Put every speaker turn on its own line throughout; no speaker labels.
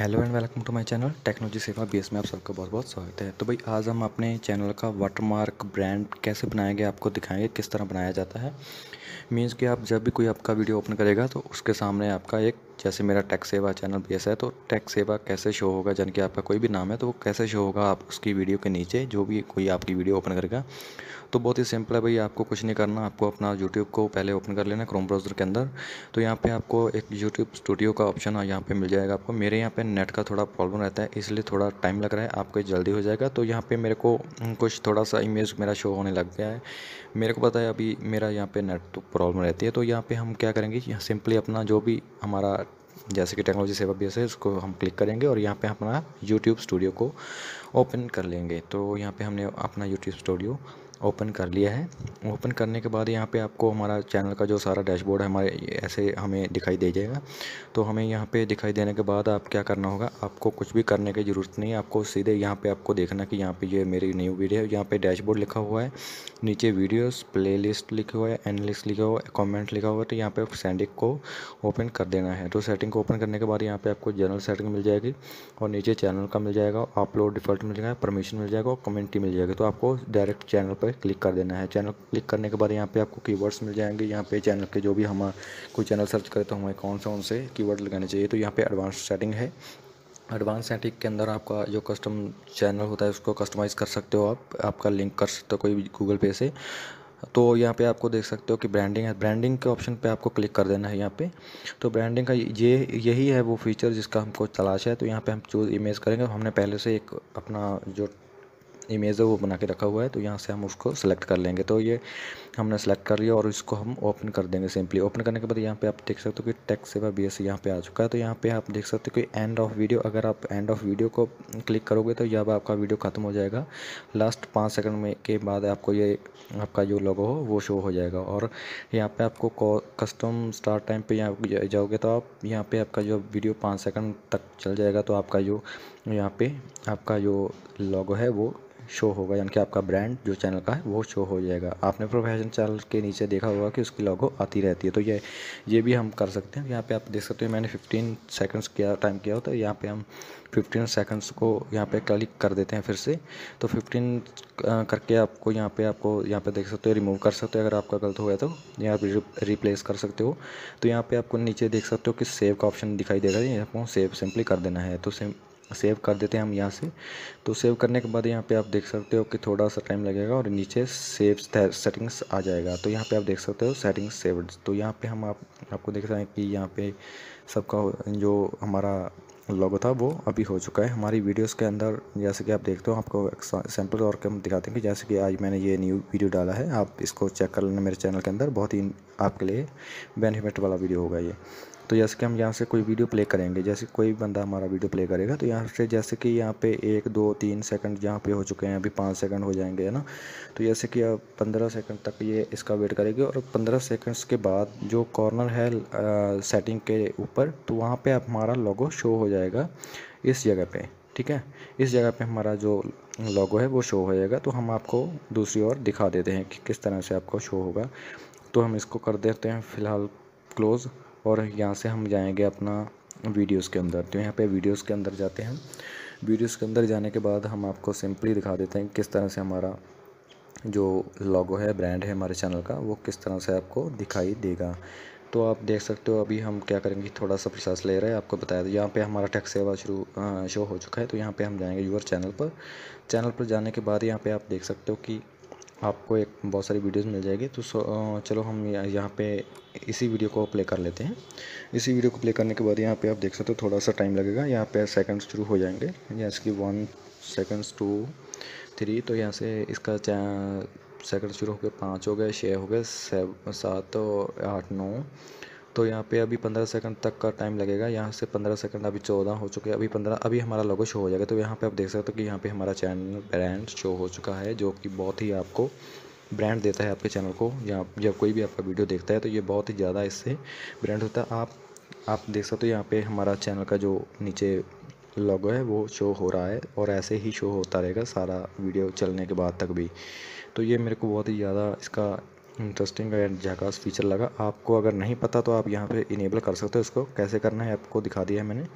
hello and welcome to my channel technology Seva BS में आप सबका बहुत बहुत स्वागत है तो भाई आज हम अपने चैनल का वाटरमार्क ब्रांड कैसे बनाया गया आपको दिखाएंगे किस तरह बनाया जाता है मीन्स कि आप जब भी कोई आपका वीडियो ओपन करेगा तो उसके सामने आपका एक जैसे मेरा टैक्स सेवा चैनल बेस है तो टैक्स सेवा कैसे शो होगा जन के आपका कोई भी नाम है तो वो कैसे शो होगा आप उसकी वीडियो के नीचे जो भी कोई आपकी वीडियो ओपन करेगा तो बहुत ही सिंपल है भाई आपको कुछ नहीं करना आपको अपना यूट्यूब को पहले ओपन कर लेना क्रोम ब्राउज़र के अंदर तो यहाँ पे आपको एक यूट्यूब स्टूडियो का ऑप्शन यहाँ पे मिल जाएगा आपको मेरे यहाँ पे नेट का थोड़ा प्रॉब्लम रहता है इसलिए थोड़ा टाइम लग रहा है आपको जल्दी हो जाएगा तो यहाँ पर मेरे को हम्म, कुछ थोड़ा सा इमेज मेरा शो होने लग गया है मेरे को पता है अभी मेरा यहाँ पर नेट तो प्रॉब्लम रहती है तो यहाँ पर हम क्या करेंगे सिंपली अपना जो भी हमारा जैसे कि टेक्नोलॉजी सेवा बेस है उसको हम क्लिक करेंगे और यहाँ पे अपना यूट्यूब स्टूडियो को ओपन कर लेंगे तो यहाँ पे हमने अपना यूट्यूब स्टूडियो ओपन कर लिया है ओपन करने के बाद यहाँ पे आपको हमारा चैनल का जो सारा डैशबोर्ड है हमारे ऐसे हमें दिखाई दे जाएगा तो हमें यहाँ पे दिखाई देने के बाद आप क्या करना होगा आपको कुछ भी करने की ज़रूरत नहीं है आपको सीधे यहाँ पे आपको देखना कि यहाँ पे ये मेरी न्यू वीडियो है यहाँ पे डैशबोर्ड लिखा हुआ है नीचे वीडियोज़ प्लेलिस्ट लिखा हुआ है एनलिस्ट लिखा हुआ है कॉमेंट लिखा हुआ है तो यहाँ पर सेंडिंग को ओपन कर देना है तो सेटिंग को ओपन करने के बाद यहाँ पर आपको जनरल सेटिंग मिल जाएगी और नीचे चैनल का मिल जाएगा अपलोड डिफॉल्ट मिल जाएगा परमिशन मिल जाएगा और कम्युनिटी मिल जाएगी तो आपको डायरेक्ट चैनल पर पे क्लिक कर देना है चैनल क्लिक करने के बाद यहाँ पे आपको कीवर्ड्स मिल जाएंगे यहाँ पे चैनल के जो भी हम कोई चैनल सर्च करें तो हमें कौन सा उनसे कीवर्ड लगाने चाहिए तो यहाँ पे एडवांस सेटिंग है एडवांस सेटिंग के अंदर आपका जो कस्टम चैनल होता है उसको कस्टमाइज़ कर सकते हो आप आपका लिंक कर सकते हो कोई गूगल पे से तो यहाँ पे आपको देख सकते हो कि ब्रांडिंग है ब्रांडिंग के ऑप्शन पे आपको क्लिक कर देना है यहाँ पे तो ब्रांडिंग का ये यही है वो फीचर जिसका हमको तलाश है तो यहाँ पे हम चूज़ इमेज करेंगे हमने पहले से एक अपना जो इमेज है वो बना के रखा हुआ है तो यहाँ से हम उसको सेलेक्ट कर लेंगे तो ये हमने सेलेक्ट कर लिया और इसको हम ओपन कर देंगे सिंपली ओपन करने के बाद यहाँ पे आप देख सकते हो कि टैक्स सेवा बी एस यहाँ पर आ चुका है तो यहाँ पे आप देख सकते हो कि एंड ऑफ वीडियो अगर आप एंड ऑफ वीडियो को क्लिक करोगे तो पर आपका वीडियो ख़त्म हो जाएगा लास्ट पाँच सेकंड में के बाद आपको ये आपका जो लोगो हो वो शो हो जाएगा और यहाँ पर आपको कस्टम स्टार्ट टाइम पर यहाँ जाओगे तो आप यहाँ पर आपका जो वीडियो पाँच सेकंड तक चल जाएगा तो आपका जो यहाँ पे आपका जो लोगो है वो शो होगा यानी कि आपका ब्रांड जो चैनल का है वो शो हो जाएगा आपने प्रोफेशन चैनल के नीचे देखा होगा कि उसकी लॉगो आती रहती है तो ये ये भी हम कर सकते हैं यहाँ पे आप देख सकते हो मैंने 15 सेकंड्स किया टाइम किया हो तो यहाँ पे हम 15 सेकंड्स को यहाँ पे क्लिक कर देते हैं फिर से तो फिफ्टीन करके आपको यहाँ पर आपको यहाँ पर देख सकते हो रिमूव कर सकते हो अगर आपका गलत हो गया तो यहाँ पर रिप्लेस कर सकते हो तो यहाँ पर आपको नीचे देख सकते हो कि सेव का ऑप्शन दिखाई देगा है आपको सेव सिंपली कर देना है तो सेम सेव कर देते हैं हम यहाँ से तो सेव करने के बाद यहाँ पे आप देख सकते हो कि थोड़ा सा टाइम लगेगा और नीचे सेव सेटिंग्स आ जाएगा तो यहाँ पे आप देख सकते हो सेटिंग्स सेव तो यहाँ पे हम आप आपको देख रहे हैं कि यहाँ पे सबका जो हमारा लोगो था वो अभी हो चुका है हमारी वीडियोस के अंदर जैसे कि आप देखते हो आपको सैम्पल सैंपल तौर के हम दिखाते हैं कि जैसे कि आज मैंने ये न्यू वीडियो डाला है आप इसको चेक कर लेना मेरे चैनल के अंदर बहुत ही आपके लिए बेनिफिट वाला वीडियो होगा ये तो जैसे कि हम यहाँ से कोई वीडियो प्ले करेंगे जैसे कोई बंदा हमारा वीडियो प्ले करेगा तो यहाँ से जैसे कि यहाँ पे एक दो तीन सेकंड यहाँ पे हो चुके हैं अभी पाँच सेकंड हो जाएंगे है ना तो जैसे कि अब पंद्रह सेकंड तक ये इसका वेट करेगी और पंद्रह सेकंड्स के बाद जो कॉर्नर है आ, सेटिंग के ऊपर तो वहाँ पर हमारा लोगो शो हो जाएगा इस जगह पर ठीक है इस जगह पर हमारा जो लोगो है वो शो हो जाएगा तो हम आपको दूसरी ओर दिखा देते हैं कि किस तरह से आपको शो होगा तो हम इसको कर देते हैं फ़िलहाल क्लोज़ और यहाँ से हम जाएंगे अपना वीडियोस के अंदर तो यहाँ पे वीडियोस के अंदर जाते हैं वीडियोस के अंदर जाने के बाद हम आपको सिंपली दिखा देते हैं किस तरह से हमारा जो लॉगो है ब्रांड है हमारे चैनल का वो किस तरह से आपको दिखाई देगा तो आप देख सकते हो अभी हम क्या करेंगे थोड़ा सा प्रोसेस ले रहे हैं आपको बताया था यहाँ पे हमारा टैक्स सेवा शुरू शो हो चुका है तो यहाँ पे हम जाएंगे यूर चैनल पर चैनल पर जाने के बाद यहाँ पे आप देख सकते हो कि आपको एक बहुत सारी वीडियोस मिल जाएगी तो चलो हम यहाँ पे इसी वीडियो को प्ले कर लेते हैं इसी वीडियो को प्ले करने के बाद यहाँ पे आप देख सकते हो थोड़ा सा टाइम लगेगा यहाँ पे सेकंड्स शुरू हो जाएंगे जैसे कि वन सेकंड्स टू थ्री तो यहाँ से इसका सेकंड शुरू हो गया पाँच हो गए छः हो गए सात आठ नौ तो यहाँ पे अभी पंद्रह सेकंड तक का टाइम लगेगा यहाँ से पंद्रह सेकंड अभी चौदह हो चुके हैं अभी पंद्रह अभी हमारा लोगो शो हो जाएगा तो यहाँ पे आप देख सकते हो कि यहाँ पे हमारा चैनल ब्रांड शो हो चुका है जो कि बहुत ही आपको ब्रांड देता है आपके चैनल को या जब कोई भी आपका वीडियो देखता है तो ये बहुत ही ज़्यादा इससे ब्रांड होता है आप आप देख सकते हो यहाँ पर हमारा चैनल का जो नीचे लोगो है वो शो हो रहा है और ऐसे ही शो होता रहेगा सारा वीडियो चलने के बाद तक भी तो ये मेरे को बहुत ही ज़्यादा इसका इंटरेस्टिंग एंड झकास फीचर लगा आपको अगर नहीं पता तो आप यहाँ पे इनेबल कर सकते हो इसको कैसे करना है आपको दिखा दिया है मैंने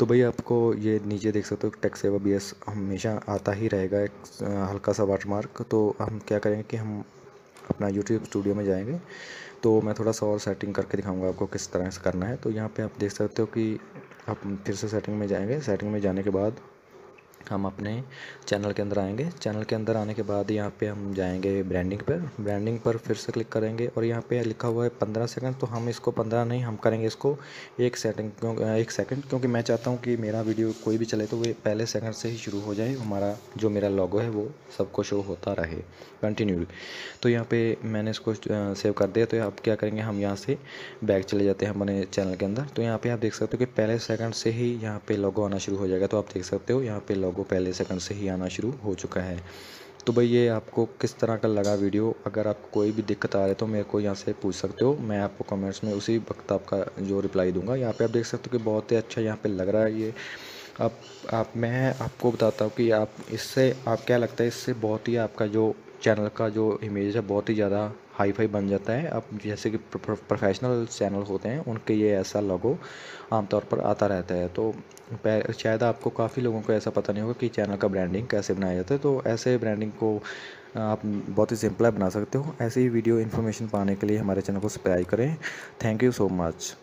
तो भाई आपको ये नीचे देख सकते हो टैक्स सेवा बी एस हमेशा आता ही रहेगा एक हल्का सा वाटर मार्क तो हम क्या करेंगे कि हम अपना यूट्यूब स्टूडियो में जाएंगे तो मैं थोड़ा सा और सेटिंग करके दिखाऊंगा आपको किस तरह से करना है तो यहाँ पे आप देख सकते हो कि आप फिर से सेटिंग में जाएंगे सेटिंग में जाने के बाद हम अपने चैनल के अंदर आएंगे चैनल के अंदर आने के बाद यहाँ पे हम जाएंगे ब्रांडिंग पर ब्रांडिंग पर फिर से क्लिक करेंगे और यहाँ पे लिखा हुआ है पंद्रह सेकंड तो हम इसको पंद्रह नहीं हम करेंगे इसको एक सेकंड क्यों एक सेकंड क्योंकि मैं चाहता हूँ कि मेरा वीडियो कोई भी चले तो वे पहले सेकंड से ही शुरू हो जाए हमारा जो मेरा लॉगो है वो सबको शो होता रहे कंटिन्यू तो यहाँ पर मैंने इसको सेव कर दिया तो आप क्या करेंगे हम यहाँ से बैक चले जाते हैं हमारे चैनल के अंदर तो यहाँ पर आप देख सकते हो कि पहले सेकंड से ही यहाँ पर लॉगो आना शुरू हो जाएगा तो आप देख सकते हो यहाँ पर लॉगो लोगों पहले सेकंड से ही आना शुरू हो चुका है तो भाई ये आपको किस तरह का लगा वीडियो अगर आपको कोई भी दिक्कत आ रही है तो मेरे को यहाँ से पूछ सकते हो मैं आपको कमेंट्स में उसी वक्त आपका जो रिप्लाई दूंगा यहाँ पे आप देख सकते हो कि बहुत ही अच्छा यहाँ पे लग रहा है ये आप आप मैं आपको बताता हूँ कि आप इससे आप क्या लगता है इससे बहुत ही आपका जो चैनल का जो इमेज है बहुत ही ज़्यादा हाई फाई बन जाता है अब जैसे कि प्रोफेशनल चैनल होते हैं उनके ये ऐसा लोगो आमतौर पर आता रहता है तो शायद आपको काफ़ी लोगों को ऐसा पता नहीं होगा कि चैनल का ब्रांडिंग कैसे बनाया जाता है तो ऐसे ब्रांडिंग को आप बहुत ही सिंपल बना सकते हो ऐसे ही वीडियो इन्फॉर्मेशन पाने के लिए हमारे चैनल को सब्सक्राइब करें थैंक यू सो मच